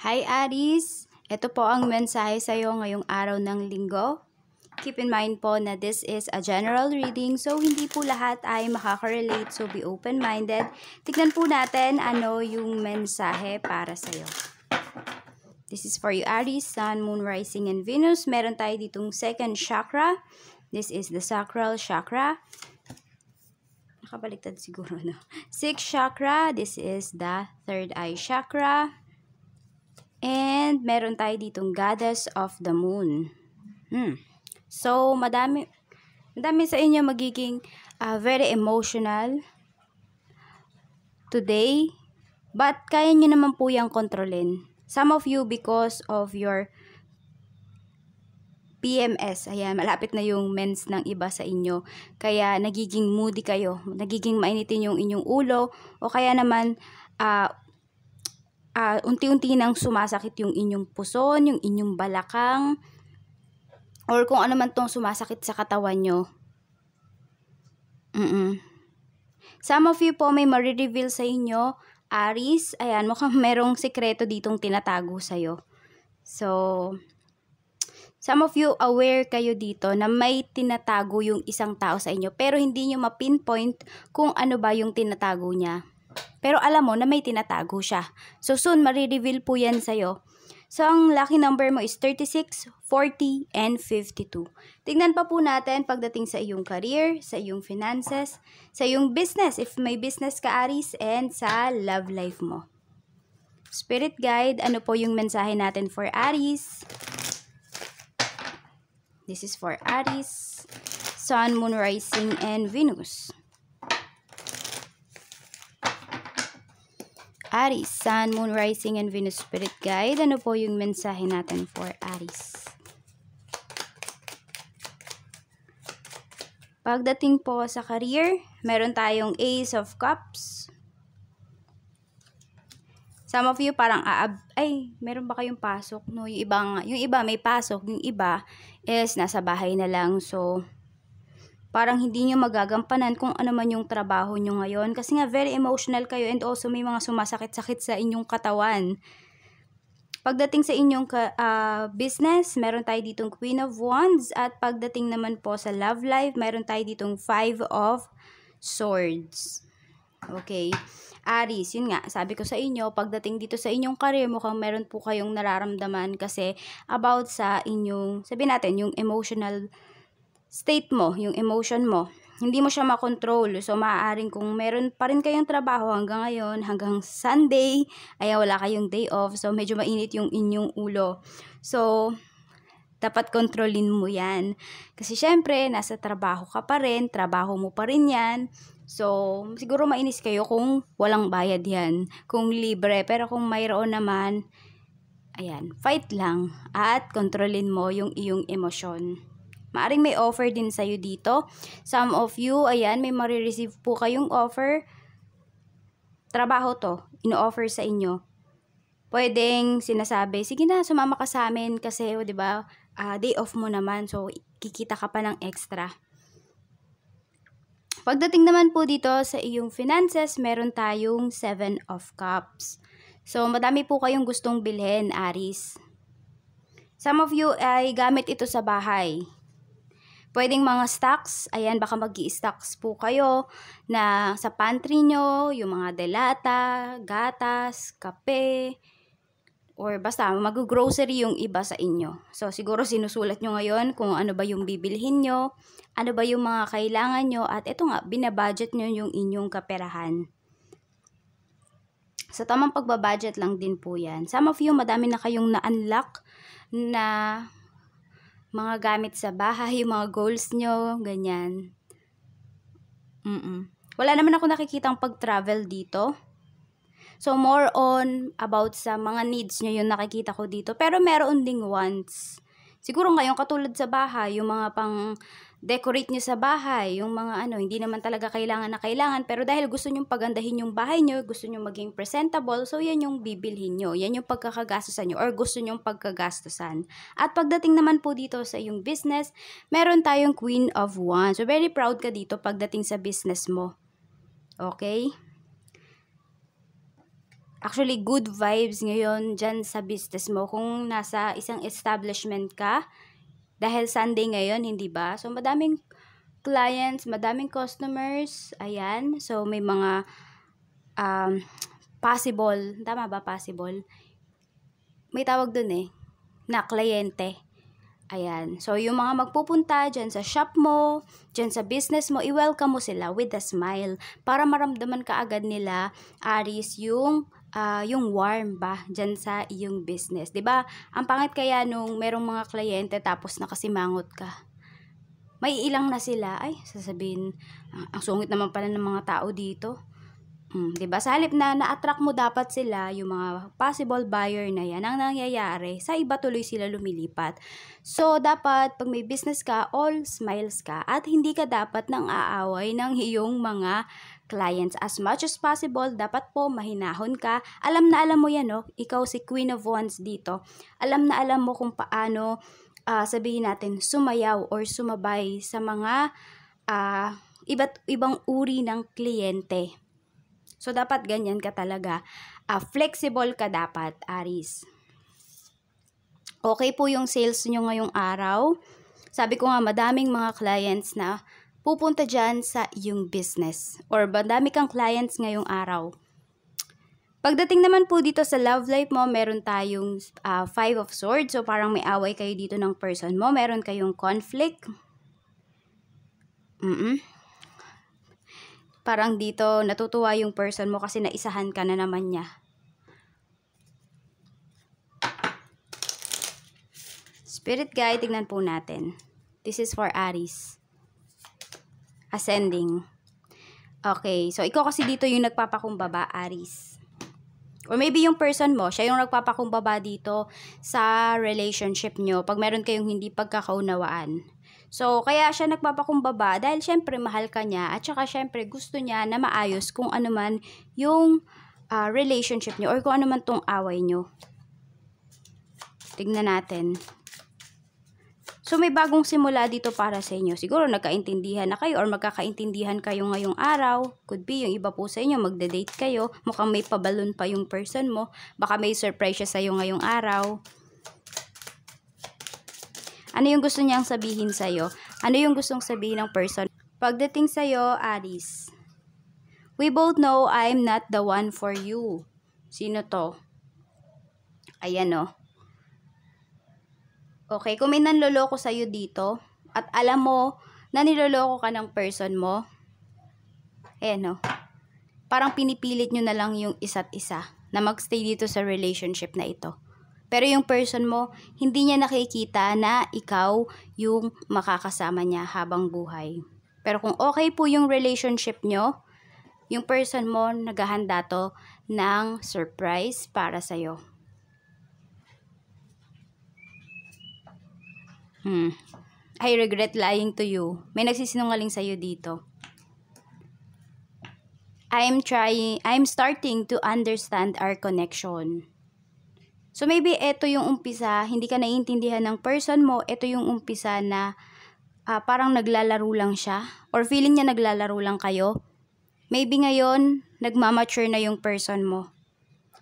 Hi Aries! Ito po ang mensahe sa iyo ngayong araw ng linggo. Keep in mind po na this is a general reading so hindi po lahat ay makaka-relate so be open-minded. Tignan po natin ano yung mensahe para sa iyo. This is for you Aries, Sun, Moon, Rising, and Venus. Meron tayo ditong second chakra. This is the sacral chakra. Nakabaliktad siguro, no? Sixth chakra. This is the third eye chakra. And meron tayo ditong Goddess of the Moon. Hmm. So, madami, madami sa inyo magiging uh, very emotional today. But, kaya nyo naman po yung kontrolin. Some of you, because of your PMS, ayan, malapit na yung mens ng iba sa inyo. Kaya nagiging moody kayo, nagiging mainitin yung inyong ulo, o kaya naman uh, uh, unti-unti nang sumasakit yung inyong puson, yung inyong balakang, or kung ano man tong sumasakit sa katawan nyo. Mm-mm. Some of you po may marireveal sa inyo, Aris, ayan, mukhang merong sikreto ditong tinatago sa'yo. So, some of you aware kayo dito na may tinatago yung isang tao sa inyo, pero hindi nyo ma-pinpoint kung ano ba yung tinatago niya. Pero alam mo na may tinatago siya. So soon, marireveal po yan sa'yo. So ang lucky number mo is 36, 40, and 52. Tingnan pa po natin pagdating sa iyong career, sa iyong finances, sa iyong business, if may business ka, Aris, and sa love life mo. Spirit Guide, ano po yung mensahe natin for Aris? This is for Aris, Sun, Moon, Rising, and Venus. Aries, Sun, Moon, Rising, and Venus Spirit Guide. Ano po yung mensahe natin for Aries? Pagdating po sa career, meron tayong Ace of Cups. Some of you parang aab ay, meron ba kayong pasok? No, yung ibang yung iba may pasok, yung iba is nasa bahay na lang. So parang hindi nyo magagampanan kung ano man yung trabaho nyo ngayon. Kasi nga very emotional kayo and also may mga sumasakit-sakit sa inyong katawan. Pagdating sa inyong uh, business, meron tayo ditong Queen of Wands at pagdating naman po sa love life, meron tayo ditong Five of Swords. Okay. Aris, yun nga, sabi ko sa inyo, pagdating dito sa inyong career, mukhang meron po kayong nararamdaman kasi about sa inyong, sabi natin, yung emotional state mo, yung emotion mo, hindi mo siya makontrol. So, maaaring kung meron pa rin kayong trabaho hanggang ngayon, hanggang Sunday, ay wala kayong day off. So, medyo mainit yung inyong ulo. So, dapat kontrolin mo yan. Kasi syempre, nasa trabaho ka pa rin, trabaho mo pa rin yan. So, siguro mainis kayo kung walang bayad yan, kung libre. Pero kung mayroon naman, ayan, fight lang at kontrolin mo yung iyong emosyon. Maaring may offer din sa'yo dito. Some of you, ayan, may marireceive po kayong offer. Trabaho to, ino-offer sa inyo. Pwedeng sinasabi, sige na, sumama ka sa amin kasi, oh, di ba, uh, day off mo naman. So, kikita ka pa ng extra. Pagdating naman po dito sa iyong finances, meron tayong 7 of Cups. So, madami po kayong gustong bilhin, Aris. Some of you ay gamit ito sa bahay. Pwedeng mga stocks, ayan baka mag stocks po kayo na sa pantry nyo, yung mga delata, gatas, kape, or basta mag-grocery yung iba sa inyo. So siguro sinusulat nyo ngayon kung ano ba yung bibilhin nyo, ano ba yung mga kailangan nyo, at ito nga, binabudget nyo yung inyong kaperahan. Sa tamang pagbabudget lang din po yan. Some of you, madami na kayong na-unlock na mga gamit sa bahay, yung mga goals nyo, ganyan. Mm-mm. Wala naman ako nakikitang pag-travel dito. So, more on about sa mga needs nyo yung nakikita ko dito. Pero meron ding wants. Siguro ngayon, katulad sa bahay, yung mga pang decorate nyo sa bahay, yung mga ano, hindi naman talaga kailangan na kailangan, pero dahil gusto nyo pagandahin yung bahay nyo, gusto nyo maging presentable, so yan yung bibilhin nyo, yan yung pagkakagastusan nyo, or gusto nyo pagkagastusan. At pagdating naman po dito sa yung business, meron tayong Queen of Wands. So, very proud ka dito pagdating sa business mo. Okay? Actually, good vibes ngayon dyan sa business mo. Kung nasa isang establishment ka, dahil Sunday ngayon, hindi ba? So, madaming clients, madaming customers. Ayan. So, may mga um, possible. Tama ba? Possible. May tawag dun eh. Na kliyente. Ayan. So, yung mga magpupunta dyan sa shop mo, dyan sa business mo, i-welcome mo sila with a smile para maramdaman ka agad nila, Aris, yung uh, yung warm ba dyan sa iyong business. 'di ba Ang pangit kaya nung merong mga kliyente tapos nakasimangot ka. May ilang na sila, ay sasabihin, ang, ang sungit naman pala ng mga tao dito. Mm, 'di ba? Sa halip na na-attract mo dapat sila, yung mga possible buyer na 'yan ang nangyayari. Sa iba tuloy sila lumilipat. So dapat pag may business ka, all smiles ka at hindi ka dapat nang aaway ng iyong mga clients as much as possible. Dapat po mahinahon ka. Alam na alam mo yan, no? Ikaw si Queen of Wands dito. Alam na alam mo kung paano uh, sabihin natin sumayaw or sumabay sa mga uh, iba't ibang uri ng kliyente. So, dapat ganyan ka talaga. Uh, flexible ka dapat, Aris. Okay po yung sales nyo ngayong araw. Sabi ko nga, madaming mga clients na pupunta dyan sa yung business or madami kang clients ngayong araw. Pagdating naman po dito sa love life mo, meron tayong uh, five of swords. So, parang may away kayo dito ng person mo. Meron kayong conflict. Mm-mm. Parang dito, natutuwa yung person mo kasi naisahan ka na naman niya. Spirit guide, tignan po natin. This is for Aries ascending. Okay, so ikaw kasi dito yung nagpapakumbaba, Aries. Or maybe yung person mo, siya yung nagpapakumbaba dito sa relationship nyo pag meron kayong hindi pagkakaunawaan. So, kaya siya nagpapakumbaba dahil syempre mahal ka niya at saka syempre gusto niya na maayos kung ano man yung uh, relationship niyo or kung ano man tong away nyo. Tignan natin. So may bagong simula dito para sa inyo. Siguro nagkaintindihan na kayo or magkakaintindihan kayo ngayong araw. Could be yung iba po sa inyo, magde-date kayo. Mukhang may pabalon pa yung person mo. Baka may surprise siya sa iyo ngayong araw. Ano yung gusto niyang sabihin sa iyo? Ano yung gustong sabihin ng person? Pagdating iyo, Aris. We both know I'm not the one for you. Sino to? Ayan Oh. Okay, kung may nanloloko sa'yo dito, at alam mo na niloloko ka ng person mo, ayan no, parang pinipilit nyo na lang yung isa't isa na magstay dito sa relationship na ito. Pero yung person mo, hindi niya nakikita na ikaw yung makakasama niya habang buhay. Pero kung okay po yung relationship nyo, yung person mo naghahanda to ng surprise para sa'yo. Hmm. I regret lying to you. May nagsisinungaling sa'yo dito. I'm trying, I'm starting to understand our connection. So maybe ito yung umpisa, hindi ka naiintindihan ng person mo, ito yung umpisa na uh, parang naglalaro lang siya or feeling niya naglalaro lang kayo. Maybe ngayon, nagmamature na yung person mo.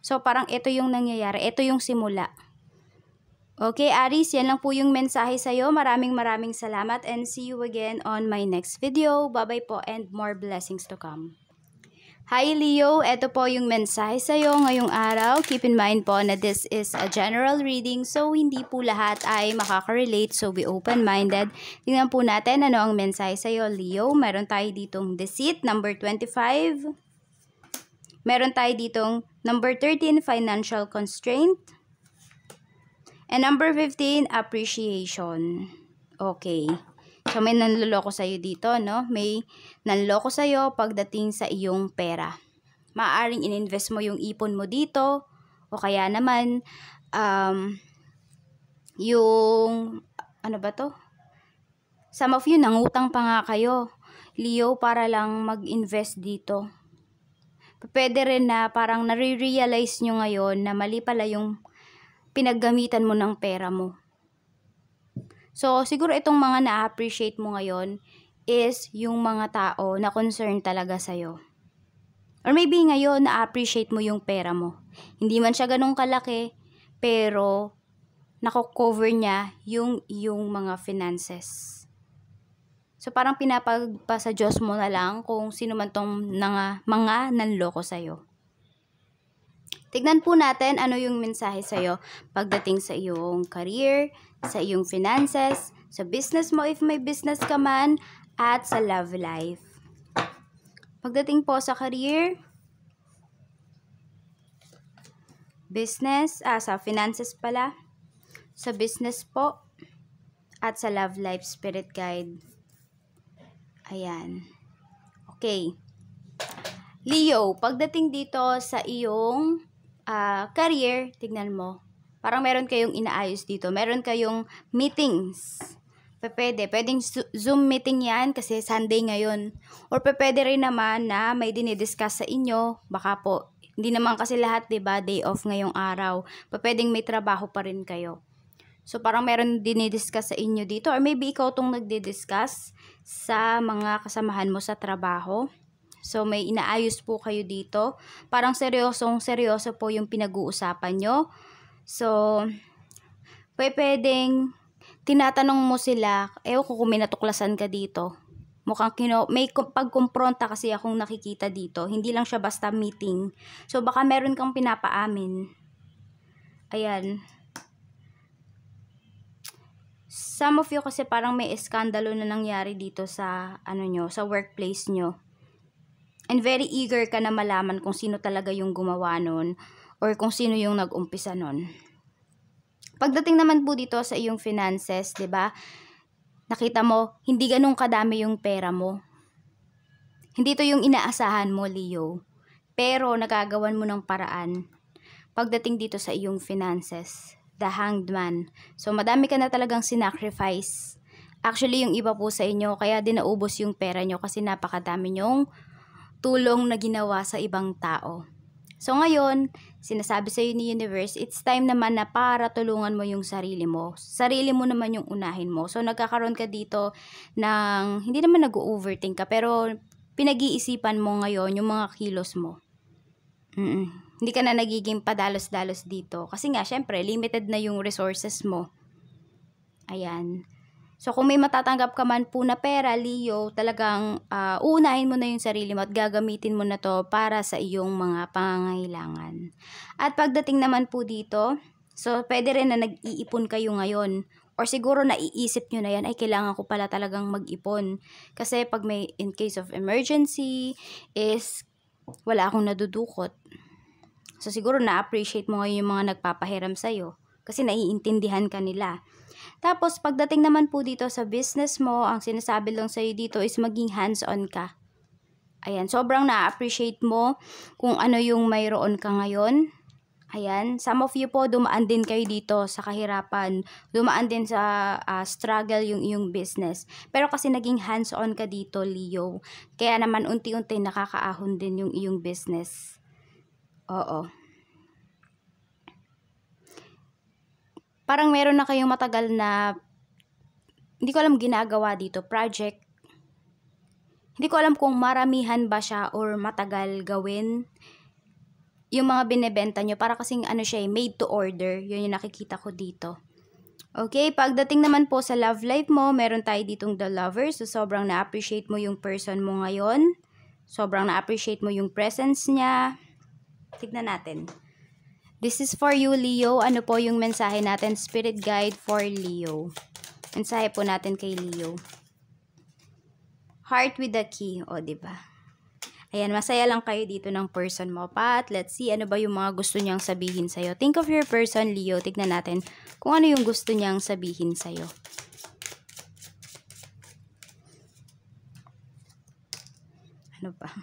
So parang ito yung nangyayari, ito yung simula. Okay, Aries, yan lang po yung mensahe sa'yo. Maraming maraming salamat and see you again on my next video. Bye-bye po and more blessings to come. Hi Leo, ito po yung mensahe sa'yo ngayong araw. Keep in mind po na this is a general reading so hindi po lahat ay makaka-relate so be open-minded. Tingnan po natin ano ang mensahe sa iyo Leo. Meron tayo ditong deceit number 25. Meron tayo ditong number 13 financial constraint. And number 15, appreciation. Okay. So, may nanloloko iyo dito, no? May nanloko iyo pagdating sa iyong pera. Maaring ininvest mo yung ipon mo dito o kaya naman um, yung ano ba to? Some of you, nangutang pa nga kayo, Leo, para lang mag-invest dito. Pwede rin na parang nare-realize nyo ngayon na mali pala yung pinaggamitan mo ng pera mo. So, siguro itong mga na-appreciate mo ngayon is yung mga tao na concerned talaga sa'yo. Or maybe ngayon, na-appreciate mo yung pera mo. Hindi man siya ganun kalaki, pero nako-cover niya yung yung mga finances. So parang pinapagpa sa Diyos mo na lang kung sino man tong mga, mga nanloko sa'yo. Tignan po natin ano yung mensahe sa'yo pagdating sa iyong career, sa iyong finances, sa business mo if may business ka man, at sa love life. Pagdating po sa career, business, ah, sa finances pala, sa business po, at sa love life spirit guide. Ayan. Okay. Leo, pagdating dito sa iyong uh, career, tignan mo, parang meron kayong inaayos dito. Meron kayong meetings. Pwede. Pwedeng Zoom meeting yan kasi Sunday ngayon. Or pwede rin naman na may dinidiscuss sa inyo. Baka po, hindi naman kasi lahat, ba diba, day off ngayong araw. Pwedeng may trabaho pa rin kayo. So, parang meron dinidiscuss sa inyo dito. Or maybe ikaw itong nagdidiscuss sa mga kasamahan mo sa trabaho. So, may inaayos po kayo dito. Parang seryosong seryoso po yung pinag-uusapan nyo. So, pwedeng tinatanong mo sila, eh ko kung may natuklasan ka dito. Mukhang kino, may pagkumpronta kasi akong nakikita dito. Hindi lang siya basta meeting. So, baka meron kang pinapaamin. Ayan. Some of you kasi parang may eskandalo na nangyari dito sa, ano nyo, sa workplace nyo. And very eager ka na malaman kung sino talaga yung gumawa nun or kung sino yung nag-umpisa nun. Pagdating naman po dito sa iyong finances, 'di ba? Nakita mo, hindi ganun kadami yung pera mo. Hindi to yung inaasahan mo, Leo. Pero nagagawan mo ng paraan pagdating dito sa iyong finances. The hanged man. So madami ka na talagang sinacrifice. Actually, yung iba po sa inyo, kaya dinaubos yung pera nyo kasi napakadami nyong tulong na ginawa sa ibang tao. So ngayon, sinasabi sa iyo ni universe, it's time naman na para tulungan mo yung sarili mo. Sarili mo naman yung unahin mo. So nagkakaroon ka dito ng, hindi naman nag-overthink ka, pero pinag-iisipan mo ngayon yung mga kilos mo. Mm-mm. Hindi ka na nagiging padalos-dalos dito. Kasi nga, syempre, limited na yung resources mo. Ayan. So, kung may matatanggap ka man po na pera, Leo, talagang uh, ah, unahin mo na yung sarili mo at gagamitin mo na to para sa iyong mga pangangailangan. At pagdating naman po dito, so pwede rin na nag-iipon kayo ngayon or siguro naiisip nyo na yan, ay kailangan ko pala talagang mag-ipon. Kasi pag may in case of emergency, is wala akong nadudukot. So siguro na-appreciate mo ngayon yung mga nagpapahiram sa'yo kasi naiintindihan ka nila. Tapos, pagdating naman po dito sa business mo, ang sinasabi lang sa'yo dito is maging hands-on ka. Ayan, sobrang na-appreciate mo kung ano yung mayroon ka ngayon. Ayan, some of you po dumaan din kayo dito sa kahirapan, dumaan din sa uh, struggle yung iyong business. Pero kasi naging hands-on ka dito, Leo. Kaya naman unti-unti nakakaahon din yung iyong business. Oo. parang meron na kayong matagal na, hindi ko alam ginagawa dito, project. Hindi ko alam kung maramihan ba siya or matagal gawin yung mga binebenta nyo. Para kasing ano siya, eh, made to order. Yun yung nakikita ko dito. Okay, pagdating naman po sa love life mo, meron tayo ditong the lover. So, sobrang na-appreciate mo yung person mo ngayon. Sobrang na-appreciate mo yung presence niya. Tignan natin. This is for you, Leo. Ano po yung mensahe natin? Spirit guide for Leo. Mensahe po natin kay Leo. Heart with the key. O, ba? Diba? Ayan, masaya lang kayo dito ng person mo. Pat, let's see ano ba yung mga gusto niyang sabihin sa'yo. Think of your person, Leo. Tignan natin kung ano yung gusto niyang sabihin sa'yo. Ano ba?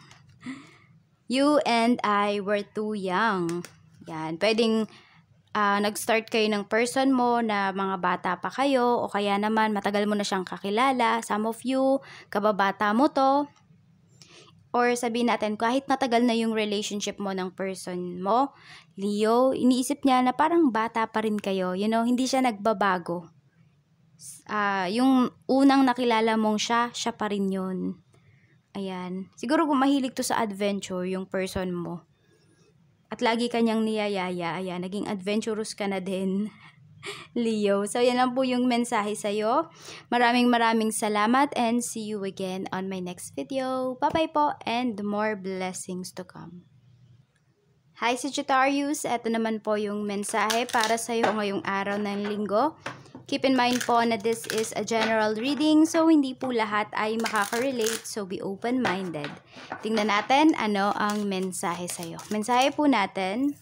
You and I were too young. Yan, pwedeng uh, nag-start kayo ng person mo na mga bata pa kayo o kaya naman matagal mo na siyang kakilala, some of you, kababata mo to. Or sabihin natin, kahit matagal na yung relationship mo ng person mo, Leo, iniisip niya na parang bata pa rin kayo. You know, hindi siya nagbabago. Uh, yung unang nakilala mong siya, siya pa rin yun. Ayan. Siguro kung mahilig to sa adventure, yung person mo at lagi kanyang niyayaya. Ayan, naging adventurous ka na din. Leo. So, yan lang po yung mensahe sa'yo. Maraming maraming salamat and see you again on my next video. Bye-bye po and more blessings to come. Hi Sagittarius, Ito naman po yung mensahe para sa'yo ngayong araw ng linggo. Keep in mind po na this is a general reading so hindi po lahat ay makaka-relate so be open-minded. Tingnan natin ano ang mensahe sa'yo. Mensahe po natin,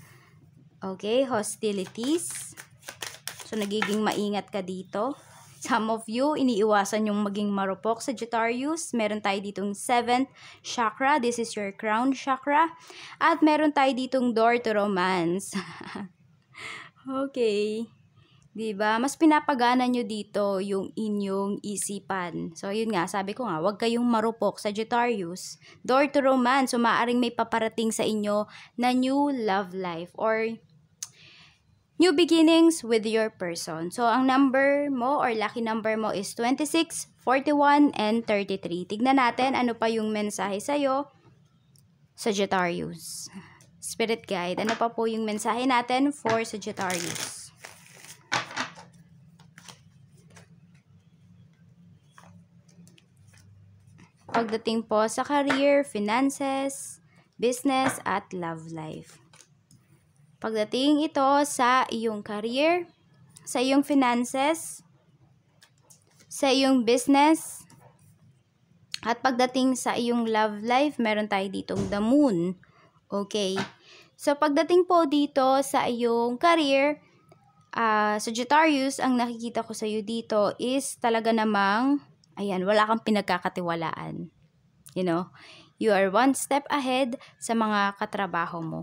okay, hostilities. So nagiging maingat ka dito. Some of you, iniiwasan yung maging marupok. Sagittarius, meron tayo ditong 7th chakra. This is your crown chakra. At meron tayo ditong door to romance. okay. Diba? Mas pinapagana nyo dito yung inyong isipan. So, yun nga, sabi ko nga, huwag kayong marupok, Sagittarius. Door to romance, so maaring may paparating sa inyo na new love life or new beginnings with your person. So, ang number mo or lucky number mo is 26, 41, and 33. Tignan natin ano pa yung mensahe sa'yo, Sagittarius. Spirit Guide, ano pa po yung mensahe natin for Sagittarius? pagdating po sa career, finances, business, at love life. Pagdating ito sa iyong career, sa iyong finances, sa iyong business, at pagdating sa iyong love life, meron tayo ditong the moon. Okay. So, pagdating po dito sa iyong career, uh, Sagittarius, ang nakikita ko sa iyo dito is talaga namang Ayan, wala kang pinagkakatiwalaan. You know, you are one step ahead sa mga katrabaho mo.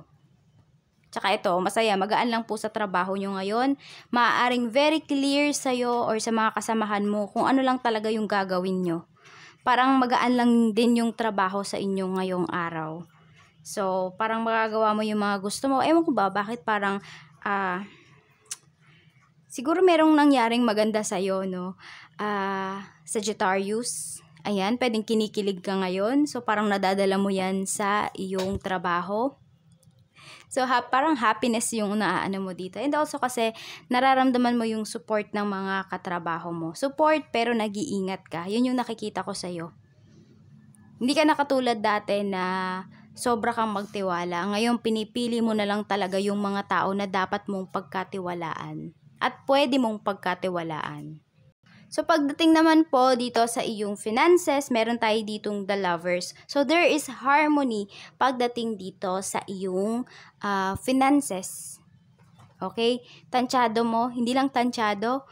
Tsaka ito, masaya, magaan lang po sa trabaho nyo ngayon. Maaaring very clear sa'yo or sa mga kasamahan mo kung ano lang talaga yung gagawin nyo. Parang magaan lang din yung trabaho sa inyo ngayong araw. So, parang magagawa mo yung mga gusto mo. Ewan ko ba, bakit parang, ah, uh, siguro merong nangyaring maganda sa iyo no? Uh, Sagittarius, ayan, pwedeng kinikilig ka ngayon. So, parang nadadala mo yan sa iyong trabaho. So, ha- parang happiness yung naaano mo dito. And also kasi, nararamdaman mo yung support ng mga katrabaho mo. Support, pero nag-iingat ka. Yun yung nakikita ko sa'yo. Hindi ka nakatulad dati na sobra kang magtiwala. Ngayon, pinipili mo na lang talaga yung mga tao na dapat mong pagkatiwalaan at pwede mong pagkatiwalaan. So pagdating naman po dito sa iyong finances, meron tayo ditong the lovers. So there is harmony pagdating dito sa iyong uh, finances. Okay? Tansyado mo, hindi lang tansyado,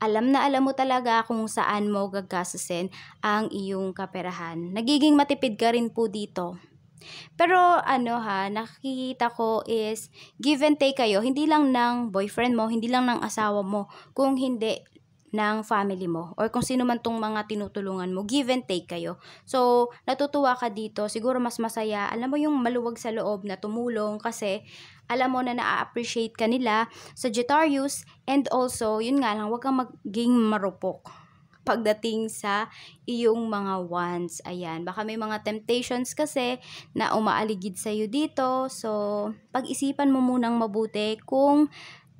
alam na alam mo talaga kung saan mo gagastusin ang iyong kaperahan. Nagiging matipid ka rin po dito. Pero ano ha, nakikita ko is give and take kayo, hindi lang ng boyfriend mo, hindi lang ng asawa mo, kung hindi ng family mo or kung sino man tong mga tinutulungan mo, give and take kayo. So, natutuwa ka dito, siguro mas masaya, alam mo yung maluwag sa loob na tumulong kasi alam mo na na-appreciate ka nila, Sagittarius, and also, yun nga lang, huwag kang maging marupok pagdating sa iyong mga wants. Ayan, baka may mga temptations kasi na umaaligid sa iyo dito. So, pag-isipan mo munang mabuti kung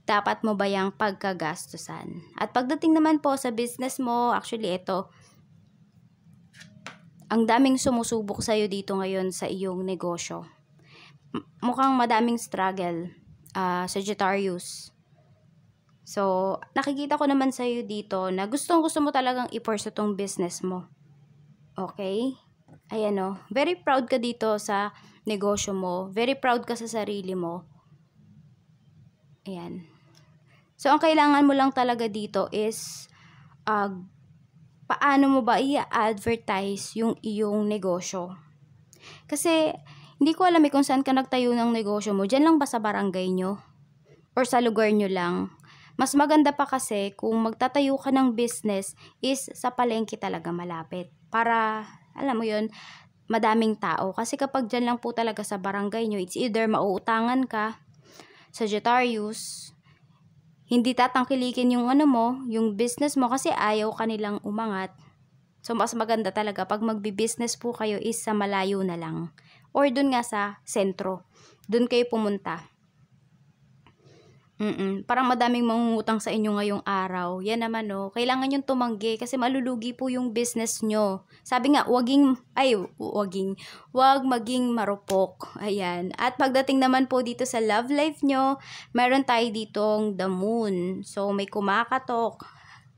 dapat mo ba yung pagkagastusan. At pagdating naman po sa business mo, actually ito, ang daming sumusubok sa iyo dito ngayon sa iyong negosyo. Mukhang madaming struggle, uh, Sagittarius. So, nakikita ko naman sa'yo dito na gustong gusto mo talagang i-pursue tong business mo. Okay? Ayan o. Oh. Very proud ka dito sa negosyo mo. Very proud ka sa sarili mo. Ayan. So, ang kailangan mo lang talaga dito is uh, paano mo ba i-advertise yung iyong negosyo. Kasi, hindi ko alam eh kung saan ka nagtayo ng negosyo mo. Diyan lang ba sa barangay nyo? Or sa lugar nyo lang? Mas maganda pa kasi kung magtatayo ka ng business is sa palengke talaga malapit. Para, alam mo yon madaming tao. Kasi kapag dyan lang po talaga sa barangay nyo, it's either mauutangan ka, Sagittarius, hindi tatangkilikin yung ano mo, yung business mo kasi ayaw kanilang umangat. So, mas maganda talaga pag magbi-business po kayo is sa malayo na lang. Or dun nga sa sentro. Dun kayo pumunta. Mm, parang madaming mangungutang sa inyo ngayong araw. Yan naman 'no, oh. kailangan yung tumanggi kasi malulugi po yung business niyo. Sabi nga, waging ay waging, wag maging marupok. Ayan. At pagdating naman po dito sa love life niyo, meron tayo ditong the moon. So may kumakatok.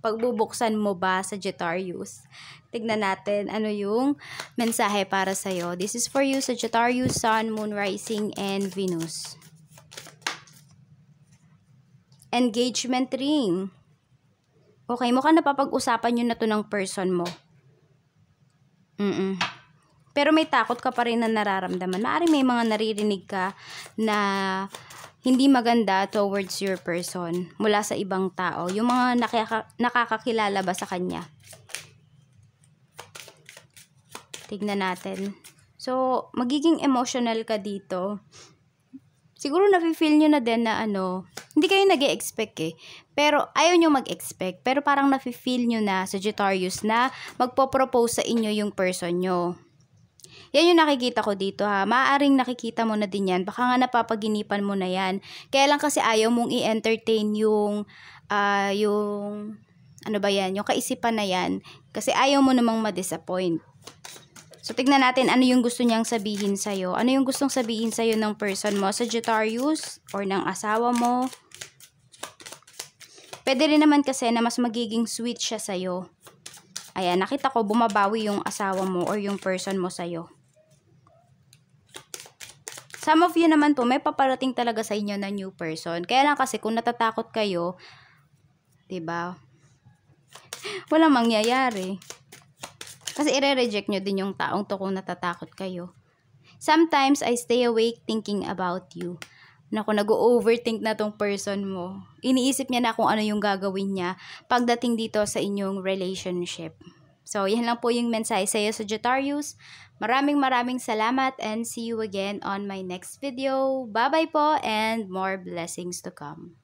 Pagbubuksan mo ba sa Sagittarius? Tignan natin ano yung mensahe para sa'yo. This is for you, Sagittarius, Sun, Moon, Rising, and Venus engagement ring. Okay, mukhang napapag-usapan nyo na to ng person mo. Mm-mm. Pero may takot ka pa rin na nararamdaman. Maari may mga naririnig ka na hindi maganda towards your person mula sa ibang tao. Yung mga nakaka- nakakakilala ba sa kanya. Tignan natin. So, magiging emotional ka dito. Siguro nafe-feel nyo na din na ano, hindi kayo nag expect eh. Pero ayaw nyo mag-expect. Pero parang nafe-feel nyo na, Sagittarius, na magpo-propose sa inyo yung person nyo. Yan yung nakikita ko dito ha. Maaring nakikita mo na din yan. Baka nga napapaginipan mo na yan. Kaya lang kasi ayaw mong i-entertain yung, uh, yung, ano ba yan, yung kaisipan na yan. Kasi ayaw mo namang ma-disappoint. So, tignan natin ano yung gusto niyang sabihin sa'yo. Ano yung gustong sabihin sa'yo ng person mo, Sagittarius, or ng asawa mo. Pwede rin naman kasi na mas magiging sweet siya sa'yo. Ayan, nakita ko bumabawi yung asawa mo or yung person mo sa'yo. Some of you naman po, may paparating talaga sa inyo na new person. Kaya lang kasi kung natatakot kayo, 'di ba? Wala mangyayari. Kasi ire-reject nyo din yung taong to kung natatakot kayo. Sometimes I stay awake thinking about you. Naku, nag-overthink na tong person mo. Iniisip niya na kung ano yung gagawin niya pagdating dito sa inyong relationship. So, yan lang po yung mensahe sa iyo, Sagittarius. Maraming maraming salamat and see you again on my next video. Bye-bye po and more blessings to come.